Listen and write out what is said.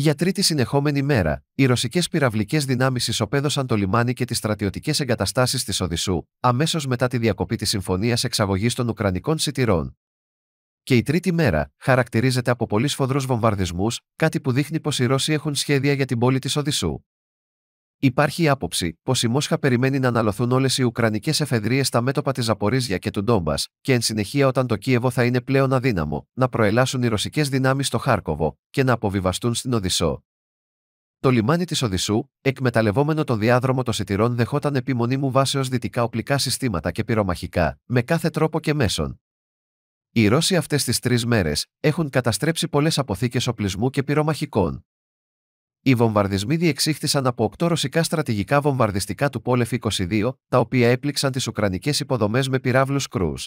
Για τρίτη συνεχόμενη μέρα, οι ρωσικές πυραυλικές δυνάμεις ισοπαίδωσαν το λιμάνι και τις στρατιωτικές εγκαταστάσεις της Οδυσσού, αμέσως μετά τη διακοπή της συμφωνίας εξαγωγής των Ουκρανικών σιτηρών. Και η τρίτη μέρα χαρακτηρίζεται από πολύ σφοδρού βομβαρδισμούς, κάτι που δείχνει πως οι Ρώσοι έχουν σχέδια για την πόλη της Οδυσσού. Υπάρχει η άποψη πως η Μόσχα περιμένει να αναλωθούν όλες οι Ουκρανικές εφεδρείες στα μέτωπα της Ζαπορίζια και του Ντόμπα, και εν συνεχεία όταν το Κίεβο θα είναι πλέον αδύναμο, να προελάσουν οι ρωσικές δυνάμεις στο Χάρκοβο και να αποβιβαστούν στην Οδυσσό. Το λιμάνι της Οδυσσού, εκμεταλλευόμενο το διάδρομο των σιτηρών, δεχόταν επιμονή μου βάσεως δυτικά οπλικά συστήματα και πυρομαχικά, με κάθε τρόπο και μέσον. Οι Ρώσοι αυτές τις τρεις μέρες έχουν καταστρέψει πολλές αποθήκες οπλισμού και πυρομαχικών. Οι βομβαρδισμοί διεξήχθησαν από 8 ρωσικά στρατηγικά βομβαρδιστικά του Πόλεφ 22, τα οποία έπληξαν τις Ουκρανικές υποδομές με πυράβλους Κρούζ.